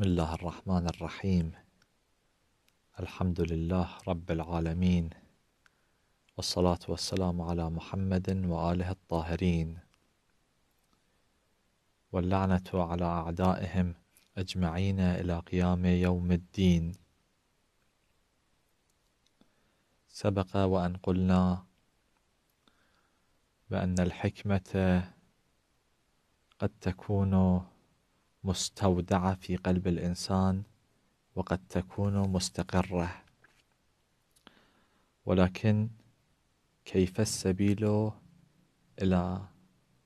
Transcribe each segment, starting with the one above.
بسم الله الرحمن الرحيم الحمد لله رب العالمين والصلاة والسلام على محمد وآله الطاهرين واللعنة على أعدائهم أجمعين إلى قيام يوم الدين سبق وأن قلنا بأن الحكمة قد تكون مستودعة في قلب الإنسان وقد تكون مستقرة ولكن كيف السبيل إلى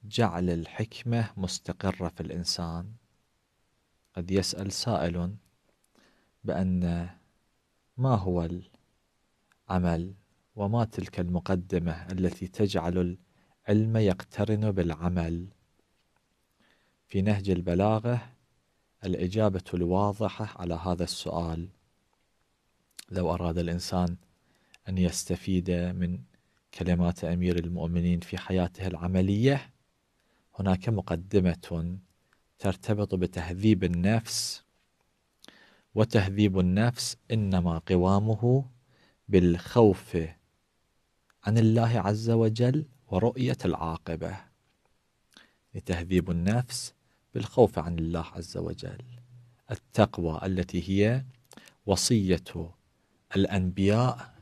جعل الحكمة مستقرة في الإنسان قد يسأل سائل بأن ما هو العمل وما تلك المقدمة التي تجعل العلم يقترن بالعمل في نهج البلاغة الإجابة الواضحة على هذا السؤال لو أراد الإنسان أن يستفيد من كلمات أمير المؤمنين في حياته العملية هناك مقدمة ترتبط بتهذيب النفس وتهذيب النفس إنما قوامه بالخوف عن الله عز وجل ورؤية العاقبة تهذيب النفس بالخوف عن الله عز وجل التقوى التي هي وصية الأنبياء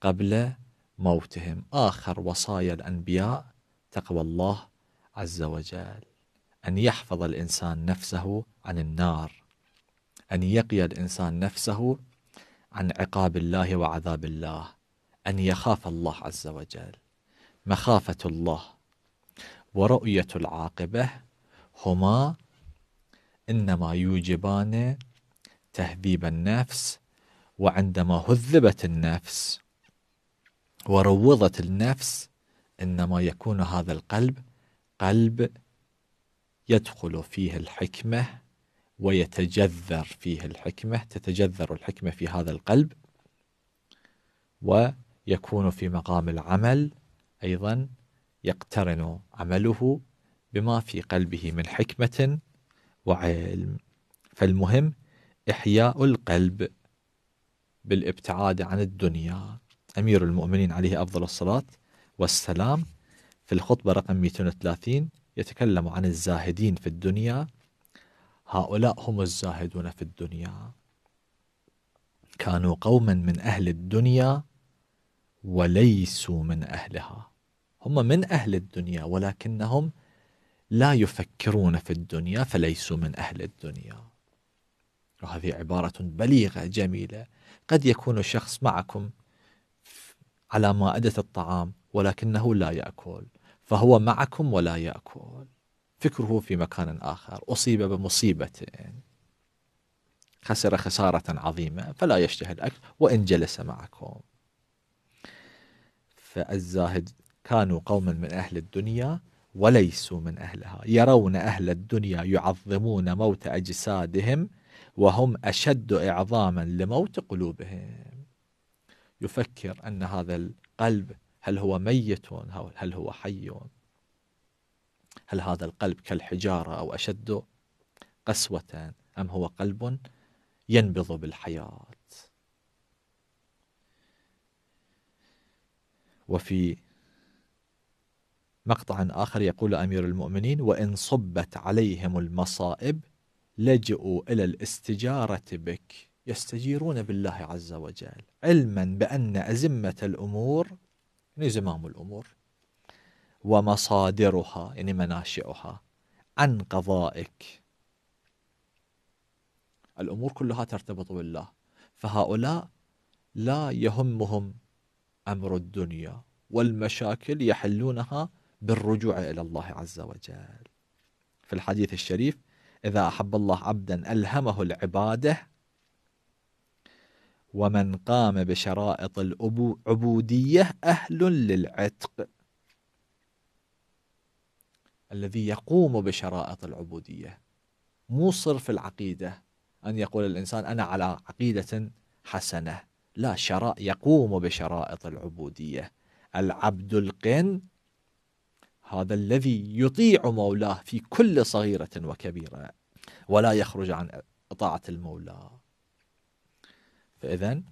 قبل موتهم آخر وصايا الأنبياء تقوى الله عز وجل أن يحفظ الإنسان نفسه عن النار أن يقي الإنسان نفسه عن عقاب الله وعذاب الله أن يخاف الله عز وجل مخافة الله ورؤية العاقبة هما إنما يوجبان تهذيب النفس وعندما هذبت النفس وروضت النفس إنما يكون هذا القلب قلب يدخل فيه الحكمة ويتجذر فيه الحكمة تتجذر الحكمة في هذا القلب ويكون في مقام العمل أيضا يقترن عمله بما في قلبه من حكمة وعلم فالمهم إحياء القلب بالابتعاد عن الدنيا أمير المؤمنين عليه أفضل الصلاة والسلام في الخطبة رقم 230 يتكلم عن الزاهدين في الدنيا هؤلاء هم الزاهدون في الدنيا كانوا قوما من أهل الدنيا وليسوا من أهلها هم من أهل الدنيا ولكنهم لا يفكرون في الدنيا فليسوا من أهل الدنيا وهذه عبارة بليغة جميلة قد يكون الشخص معكم على مائدة الطعام ولكنه لا يأكل فهو معكم ولا يأكل فكره في مكان آخر أصيب بمصيبة خسر خسارة عظيمة فلا يشتهي الأكل وإن جلس معكم فالزاهد كانوا قوما من أهل الدنيا وليسوا من أهلها يرون أهل الدنيا يعظمون موت أجسادهم وهم أشد إعظاما لموت قلوبهم يفكر أن هذا القلب هل هو ميت هل هو حي هل هذا القلب كالحجارة أو أشد قسوة أم هو قلب ينبض بالحياة وفي مقطع آخر يقول أمير المؤمنين وإن صبت عليهم المصائب لجؤوا إلى الاستجارة بك يستجيرون بالله عز وجل علما بأن أزمة الأمور يعني زمام الأمور ومصادرها يعني مناشئها عن قضائك الأمور كلها ترتبط بالله فهؤلاء لا يهمهم أمر الدنيا والمشاكل يحلونها بالرجوع إلى الله عز وجل في الحديث الشريف إذا أحب الله عبدا ألهمه العبادة ومن قام بشرائط العبودية أهل للعتق الذي يقوم بشرائط العبودية مو صرف العقيدة أن يقول الإنسان أنا على عقيدة حسنة لا شراء يقوم بشرائط العبودية العبد القن هذا الذي يطيع مولاه في كل صغيرة وكبيرة ولا يخرج عن طاعة المولى فإذا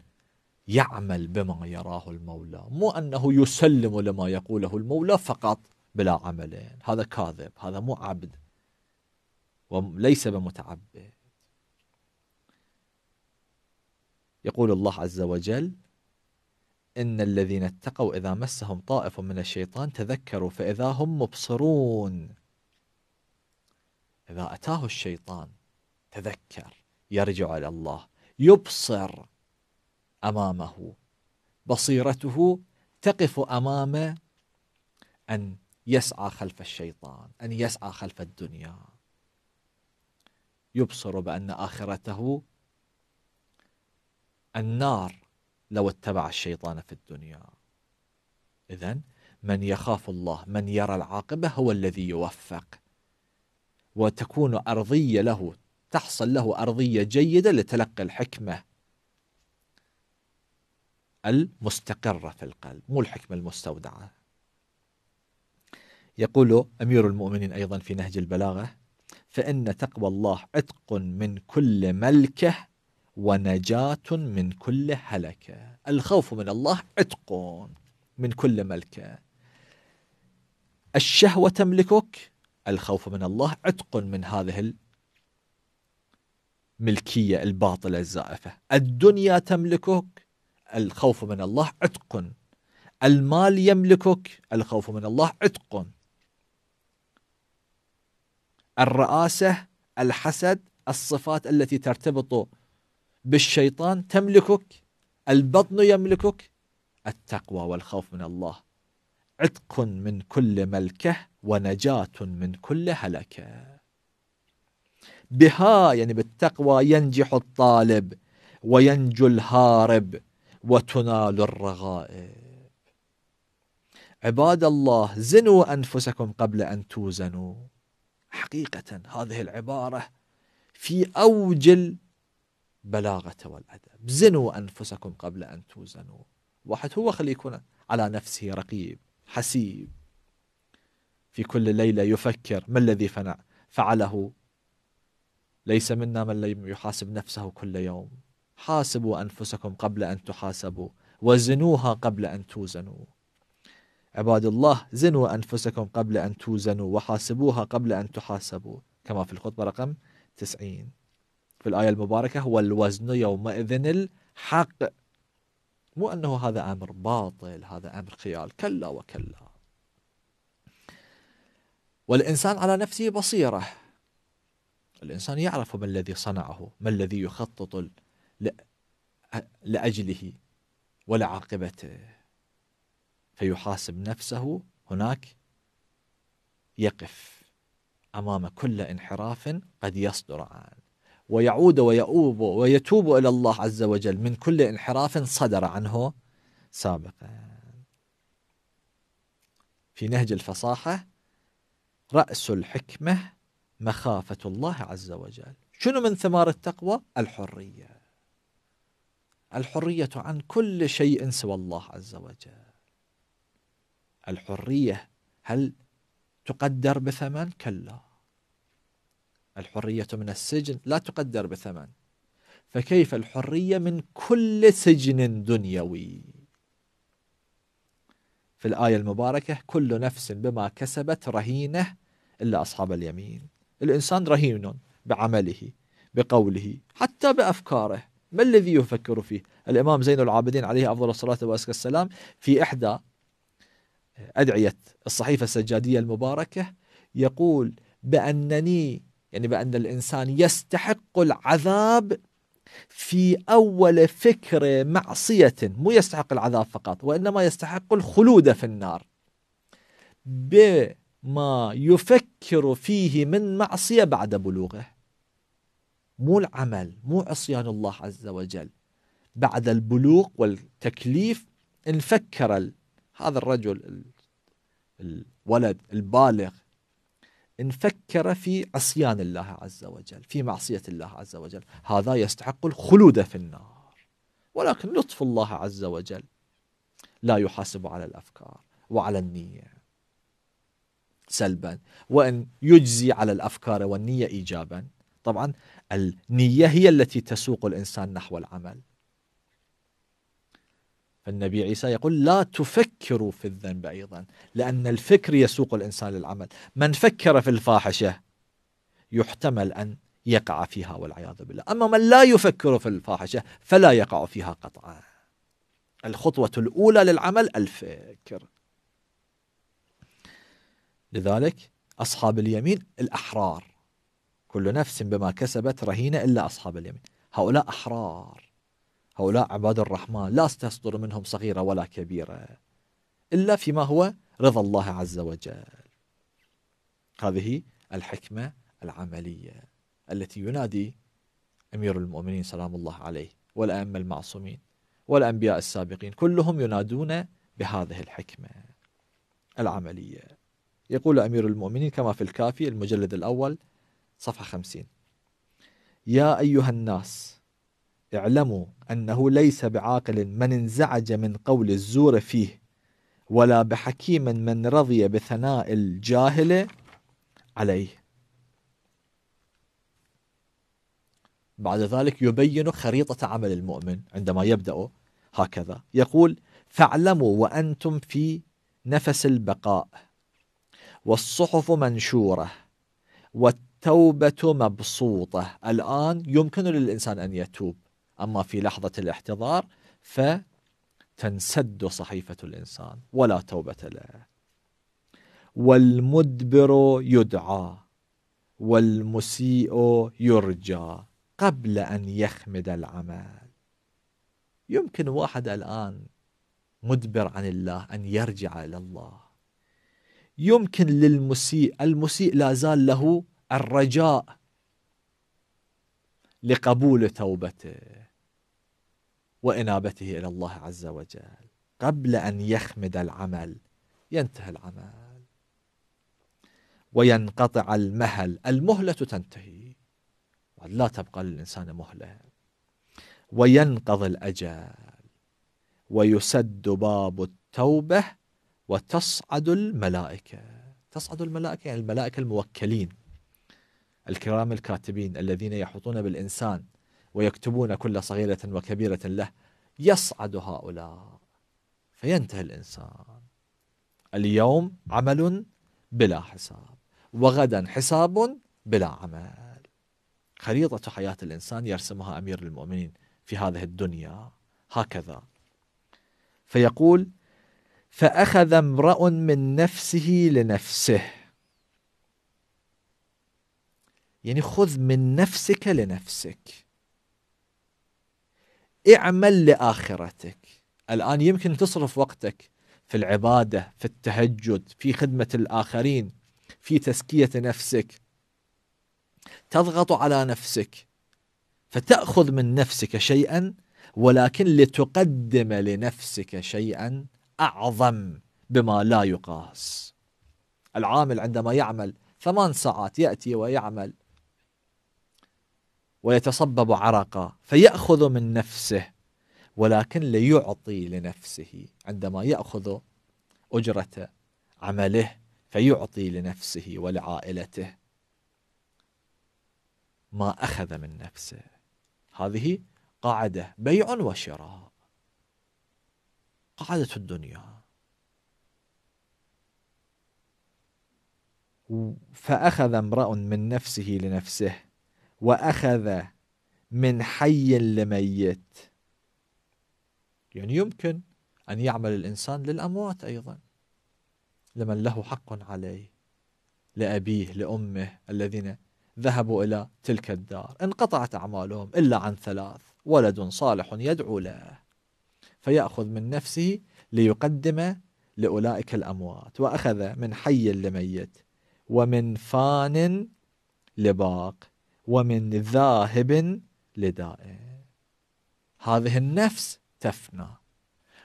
يعمل بما يراه المولى مو أنه يسلم لما يقوله المولى فقط بلا عمل هذا كاذب هذا مو عبد وليس بمتعبد يقول الله عز وجل إن الذين اتقوا إذا مسهم طائف من الشيطان تذكروا فإذا هم مبصرون إذا أتاه الشيطان تذكر يرجع إلى الله يبصر أمامه بصيرته تقف أمام أن يسعى خلف الشيطان أن يسعى خلف الدنيا يبصر بأن آخرته النار لو اتبع الشيطان في الدنيا إذا من يخاف الله من يرى العاقبة هو الذي يوفق وتكون أرضية له تحصل له أرضية جيدة لتلقي الحكمة المستقرة في القلب مو الحكمة المستودعة يقول أمير المؤمنين أيضا في نهج البلاغة فإن تقوى الله عتق من كل ملكه ونجاة من كل هلكة الخوف من الله عتق من كل ملكة الشهوة تملكك الخوف من الله عتق من هذه الملكية الباطلة الزائفة الدنيا تملكك الخوف من الله عتق المال يملكك الخوف من الله عتق الرئاسة الحسد الصفات التي ترتبط بالشيطان تملكك البطن يملكك التقوى والخوف من الله عتق من كل ملكه ونجاة من كل هلكه بها يعني بالتقوى ينجح الطالب وينجو الهارب وتنال الرغائب عباد الله زنوا أنفسكم قبل أن توزنوا حقيقة هذه العبارة في أوج البلاغة والأدب زنوا أنفسكم قبل أن توزنوا واحد هو خليه يكون على نفسه رقيب حسيب في كل ليلة يفكر ما الذي فنع فعله ليس منا من لم يحاسب نفسه كل يوم حاسبوا أنفسكم قبل أن تحاسبوا وزنوها قبل أن توزنوا عباد الله زنوا أنفسكم قبل أن توزنوا وحاسبوها قبل أن تحاسبوا كما في الخطبة رقم 90 في الآية المباركة هو الوزن يومئذ الحق مو أنه هذا أمر باطل هذا أمر خيال كلا وكلا والإنسان على نفسه بصيرة الإنسان يعرف ما الذي صنعه ما الذي يخطط لأجله ولعاقبته فيحاسب نفسه هناك يقف أمام كل انحراف قد يصدر عنه ويعود ويؤوب ويتوب إلى الله عز وجل من كل انحراف صدر عنه سابقا في نهج الفصاحة رأس الحكمة مخافة الله عز وجل شنو من ثمار التقوى؟ الحرية الحرية عن كل شيء سوى الله عز وجل الحرية هل تقدر بثمن؟ كلا الحرية من السجن لا تقدر بثمن فكيف الحرية من كل سجن دنيوي في الآية المباركة كل نفس بما كسبت رهينة إلا أصحاب اليمين الإنسان رهين بعمله بقوله حتى بأفكاره ما الذي يفكر فيه الإمام زين العابدين عليه أفضل الصلاة وأزكى السلام في إحدى أدعية الصحيفة السجادية المباركة يقول بأنني يعني بأن الإنسان يستحق العذاب في أول فكر معصية مو يستحق العذاب فقط وإنما يستحق الخلود في النار بما يفكر فيه من معصية بعد بلوغه مو العمل مو عصيان الله عز وجل بعد البلوغ والتكليف ان فكر هذا الرجل الولد البالغ إن فكر في عصيان الله عز وجل في معصية الله عز وجل هذا يستحق الخلود في النار ولكن لطف الله عز وجل لا يحاسب على الأفكار وعلى النية سلبا وإن يجزي على الأفكار والنية إيجابا طبعا النية هي التي تسوق الإنسان نحو العمل فالنبي عيسى يقول لا تفكروا في الذنب أيضا لأن الفكر يسوق الإنسان للعمل من فكر في الفاحشة يحتمل أن يقع فيها والعياذ بالله أما من لا يفكر في الفاحشة فلا يقع فيها قطعا الخطوة الأولى للعمل الفكر لذلك أصحاب اليمين الأحرار كل نفس بما كسبت رهينة إلا أصحاب اليمين هؤلاء أحرار هؤلاء عباد الرحمن لا تستر منهم صغيرة ولا كبيرة إلا فيما هو رضا الله عز وجل هذه الحكمة العملية التي ينادي أمير المؤمنين سلام الله عليه والأئمة المعصومين والأنبياء السابقين كلهم ينادون بهذه الحكمة العملية يقول أمير المؤمنين كما في الكافي المجلد الأول صفحة 50 يا أيها الناس اعلموا أنه ليس بعاقل من انزعج من قول الزور فيه ولا بحكيم من رضي بثناء الجاهل عليه بعد ذلك يبين خريطة عمل المؤمن عندما يبدأ هكذا يقول فاعلموا وأنتم في نفس البقاء والصحف منشورة والتوبة مبسوطة الآن يمكن للإنسان أن يتوب أما في لحظة الاحتضار فتنسد صحيفة الإنسان ولا توبة له والمدبر يدعى والمسيء يرجى قبل أن يخمد العمل يمكن واحد الآن مدبر عن الله أن يرجع إلى الله يمكن للمسيء المسيء لا زال له الرجاء لقبول توبته وإنابته إلى الله عز وجل قبل أن يخمد العمل ينتهي العمل وينقطع المهل المهلة تنتهي لا تبقى للإنسان مهلة وينقض الأجل ويسد باب التوبة وتصعد الملائكة تصعد الملائكة يعني الملائكة الموكلين الكرام الكاتبين الذين يحطون بالإنسان ويكتبون كل صغيرة وكبيرة له يصعد هؤلاء فينتهي الإنسان اليوم عمل بلا حساب وغدا حساب بلا عمل خريطة حياة الإنسان يرسمها أمير المؤمنين في هذه الدنيا هكذا فيقول فأخذ امرأ من نفسه لنفسه يعني خذ من نفسك لنفسك اعمل لآخرتك الآن يمكن تصرف وقتك في العبادة في التهجد في خدمة الآخرين في تزكية نفسك تضغط على نفسك فتأخذ من نفسك شيئا ولكن لتقدم لنفسك شيئا أعظم بما لا يقاس العامل عندما يعمل ثمان ساعات يأتي ويعمل ويتصبب عرقا فيأخذ من نفسه ولكن ليعطي لنفسه عندما يأخذ أجرة عمله فيعطي لنفسه ولعائلته ما أخذ من نفسه هذه قاعدة بيع وشراء قاعدة الدنيا فأخذ امرأ من نفسه لنفسه واخذ من حي لميت يعني يمكن ان يعمل الانسان للاموات ايضا لمن له حق عليه لابيه لامه الذين ذهبوا الى تلك الدار انقطعت اعمالهم الا عن ثلاث ولد صالح يدعو له فياخذ من نفسه ليقدم لاولئك الاموات واخذ من حي لميت ومن فان لباق ومن ذاهب لدائه هذه النفس تفنى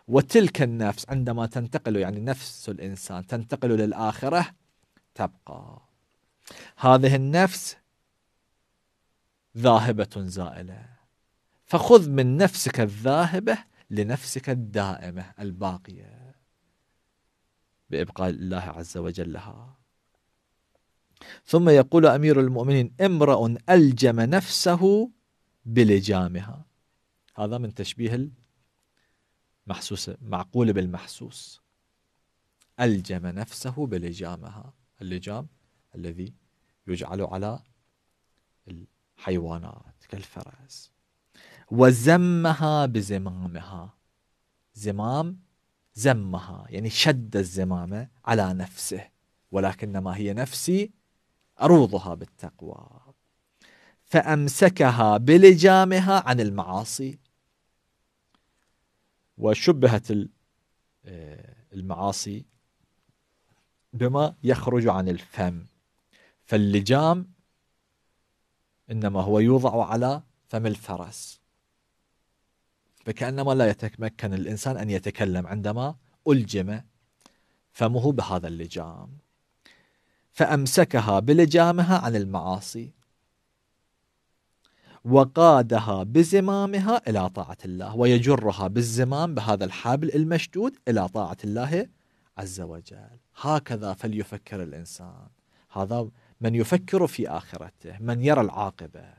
وتلك النفس عندما تنتقل يعني نفس الإنسان تنتقل للآخرة تبقى هذه النفس ذاهبة زائلة فخذ من نفسك الذاهبة لنفسك الدائمة الباقية بإبقاء الله عز وجل لها ثم يقول أمير المؤمنين امرأ ألجم نفسه بلجامها هذا من تشبيه المحسوس معقول بالمحسوس ألجم نفسه بلجامها اللجام الذي يجعل على الحيوانات كالفرس وزمها بزمامها زمام زمها يعني شد الزمامة على نفسه ولكنما هي نفسي عروضها بالتقوى فأمسكها بلجامها عن المعاصي وشبهت آه، المعاصي بما يخرج عن الفم فاللجام إنما هو يوضع على فم الفرس فكأنما لا يتمكن الإنسان أن يتكلم عندما ألجم فمه بهذا اللجام فأمسكها بلجامها عن المعاصي وقادها بزمامها إلى طاعة الله ويجرها بالزمام بهذا الحبل المشدود إلى طاعة الله عز وجل هكذا فليفكر الإنسان هذا من يفكر في آخرته من يرى العاقبة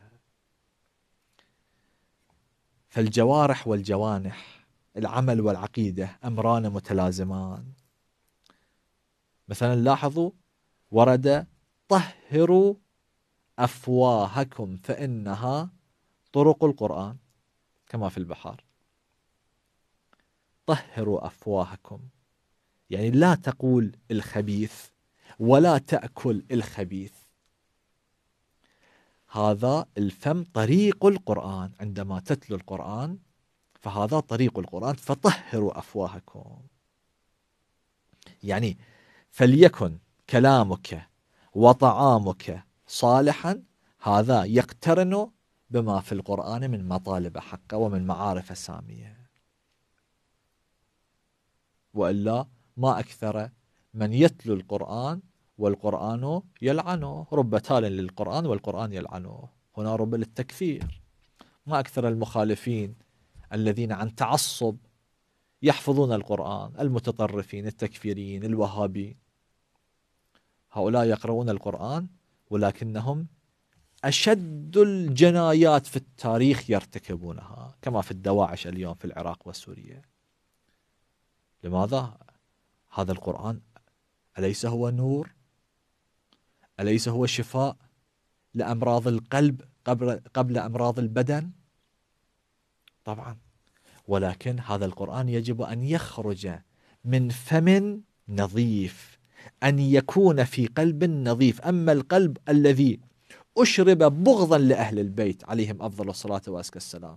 فالجوارح والجوانح العمل والعقيدة أمران متلازمان مثلا لاحظوا ورد طهروا أفواهكم فإنها طرق القرآن كما في البحار طهروا أفواهكم يعني لا تقول الخبيث ولا تأكل الخبيث هذا الفم طريق القرآن عندما تتلو القرآن فهذا طريق القرآن فطهروا أفواهكم يعني فليكن كلامك وطعامك صالحا هذا يقترن بما في القرآن من مطالب حقه ومن معارف سامية وإلا ما أكثر من يتلو القرآن والقرآن يلعنه رب تال للقرآن والقرآن يلعنه هنا رب للتكفير ما أكثر المخالفين الذين عن تعصب يحفظون القرآن المتطرفين التكفيريين الوهابيين هؤلاء يقرؤون القرآن ولكنهم أشد الجنايات في التاريخ يرتكبونها كما في الدواعش اليوم في العراق وسوريا لماذا؟ هذا القرآن أليس هو نور؟ أليس هو شفاء لأمراض القلب قبل, قبل أمراض البدن؟ طبعا ولكن هذا القرآن يجب أن يخرج من فم نظيف أن يكون في قلب نظيف أما القلب الذي أشرب بغضا لأهل البيت عليهم أفضل الصلاة وأزكى السلام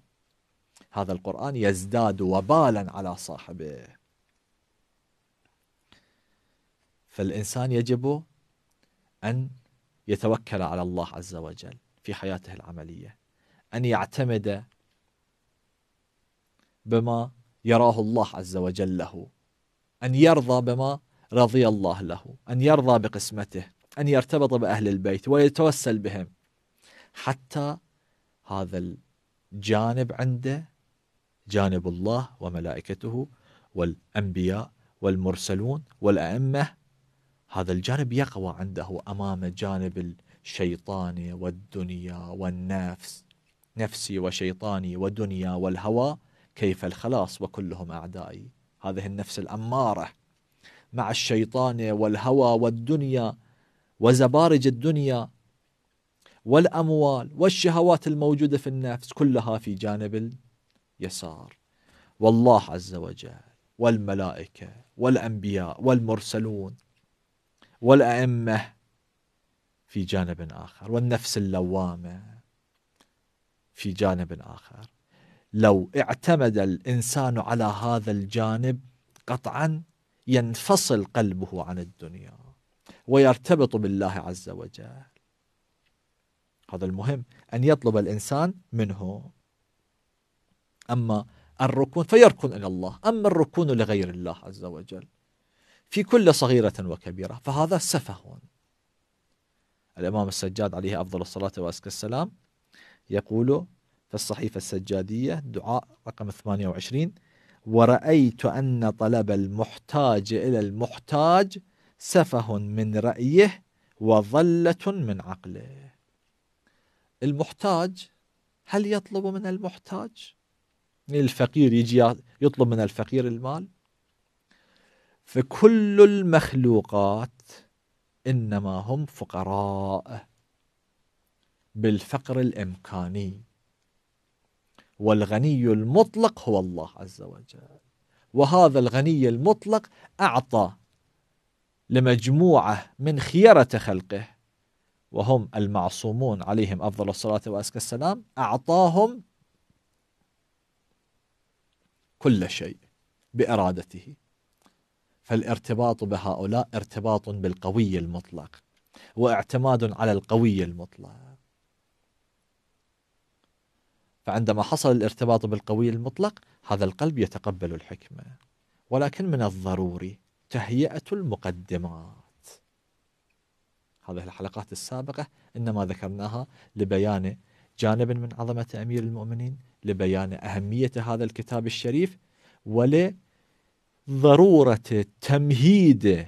هذا القرآن يزداد وبالا على صاحبه فالإنسان يجب أن يتوكل على الله عز وجل في حياته العملية أن يعتمد بما يراه الله عز وجل له أن يرضى بما رضي الله له أن يرضى بقسمته أن يرتبط بأهل البيت ويتوسل بهم حتى هذا الجانب عنده جانب الله وملائكته والأنبياء والمرسلون والأئمة هذا الجانب يقوى عنده أمام جانب الشيطان والدنيا والنفس نفسي وشيطاني ودنيا والهوى كيف الخلاص وكلهم أعدائي هذه النفس الأمارة مع الشيطان والهوى والدنيا وزبارج الدنيا والأموال والشهوات الموجودة في النفس كلها في جانب اليسار والله عز وجل والملائكة والأنبياء والمرسلون والأئمة في جانب آخر والنفس اللوامة في جانب آخر لو اعتمد الإنسان على هذا الجانب قطعا ينفصل قلبه عن الدنيا ويرتبط بالله عز وجل هذا المهم أن يطلب الإنسان منه أما الركون فيركن إلى الله أما الركون لغير الله عز وجل في كل صغيرة وكبيرة فهذا سفه الإمام السجاد عليه أفضل الصلاة وأزكى السلام يقول في الصحيفة السجادية دعاء رقم 28 ورأيت أن طلب المحتاج إلى المحتاج سفه من رأيه وظلة من عقله المحتاج هل يطلب من المحتاج الفقير يجي يطلب من الفقير المال فكل المخلوقات إنما هم فقراء بالفقر الإمكاني والغني المطلق هو الله عز وجل وهذا الغني المطلق أعطى لمجموعة من خيرة خلقه وهم المعصومون عليهم أفضل الصلاة وأزكى السلام أعطاهم كل شيء بإرادته فالارتباط بهؤلاء ارتباط بالقوي المطلق واعتماد على القوي المطلق فعندما حصل الارتباط بالقوي المطلق هذا القلب يتقبل الحكمة ولكن من الضروري تهيئة المقدمات هذه الحلقات السابقة إنما ذكرناها لبيان جانب من عظمة أمير المؤمنين لبيان أهمية هذا الكتاب الشريف ولضرورة تمهيد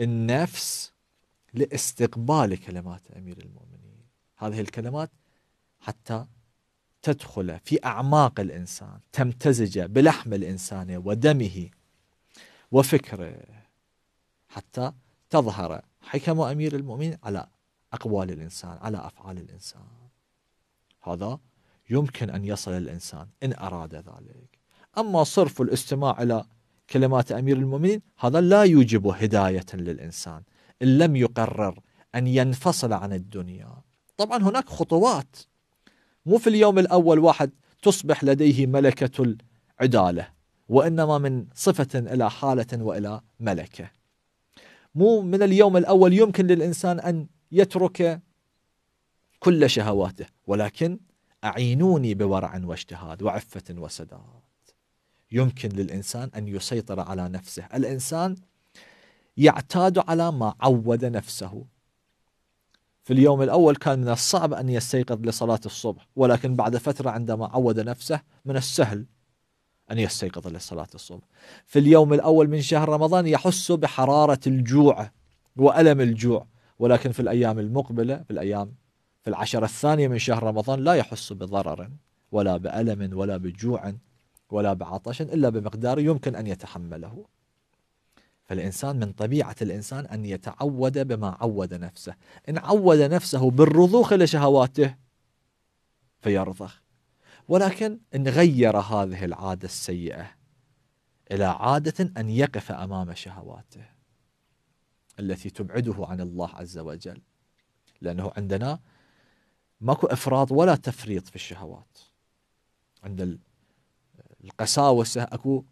النفس لاستقبال كلمات أمير المؤمنين هذه الكلمات حتى تدخل في أعماق الإنسان تمتزج بلحم الإنسان ودمه وفكره حتى تظهر حكم أمير المؤمنين على أقوال الإنسان على أفعال الإنسان هذا يمكن أن يصل الإنسان إن أراد ذلك أما صرف الاستماع إلى كلمات أمير المؤمنين هذا لا يوجب هداية للإنسان إن لم يقرر أن ينفصل عن الدنيا طبعا هناك خطوات مو في اليوم الأول واحد تصبح لديه ملكة العدالة وإنما من صفة إلى حالة وإلى ملكة مو من اليوم الأول يمكن للإنسان أن يترك كل شهواته ولكن أعينوني بورع واجتهاد وعفة وسداد يمكن للإنسان أن يسيطر على نفسه الإنسان يعتاد على ما عود نفسه في اليوم الأول كان من الصعب أن يستيقظ لصلاة الصبح ولكن بعد فترة عندما عود نفسه من السهل أن يستيقظ لصلاة الصبح في اليوم الأول من شهر رمضان يحس بحرارة الجوع وألم الجوع ولكن في الأيام المقبلة في الأيام في العشرة الثانية من شهر رمضان لا يحس بضرر ولا بألم ولا بجوع ولا بعطش إلا بمقدار يمكن أن يتحمله فالإنسان من طبيعة الإنسان أن يتعود بما عود نفسه إن عود نفسه بالرضوخ لشهواته فيرضخ ولكن إن غير هذه العادة السيئة إلى عادة أن يقف أمام شهواته التي تبعده عن الله عز وجل لأنه عندنا ماكو إفراط ولا تفريط في الشهوات عند القساوسة أكو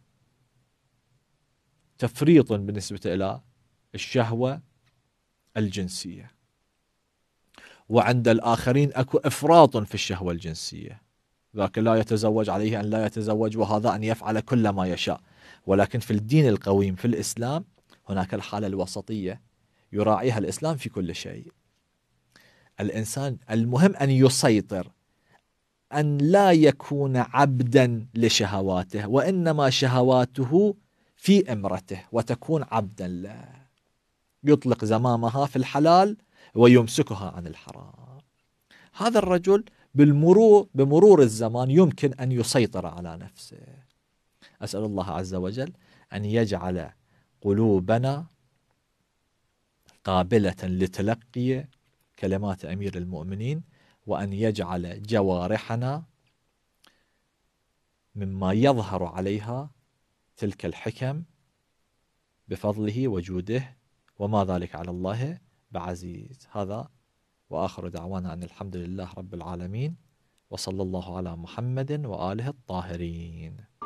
تفريط بالنسبة إلى الشهوة الجنسية وعند الآخرين أكو إفراط في الشهوة الجنسية ذاك لا يتزوج عليه أن لا يتزوج وهذا أن يفعل كل ما يشاء ولكن في الدين القويم في الإسلام هناك الحالة الوسطية يراعيها الإسلام في كل شيء الإنسان المهم أن يسيطر أن لا يكون عبدا لشهواته وإنما شهواته في امرته وتكون عبدا له يطلق زمامها في الحلال ويمسكها عن الحرام هذا الرجل بالمرور بمرور الزمان يمكن أن يسيطر على نفسه أسأل الله عز وجل أن يجعل قلوبنا قابلة لتلقي كلمات أمير المؤمنين وأن يجعل جوارحنا مما يظهر عليها تلك الحكم بفضله وجوده وما ذلك على الله بعزيز هذا واخر دعوانا ان الحمد لله رب العالمين وصلى الله على محمد واله الطاهرين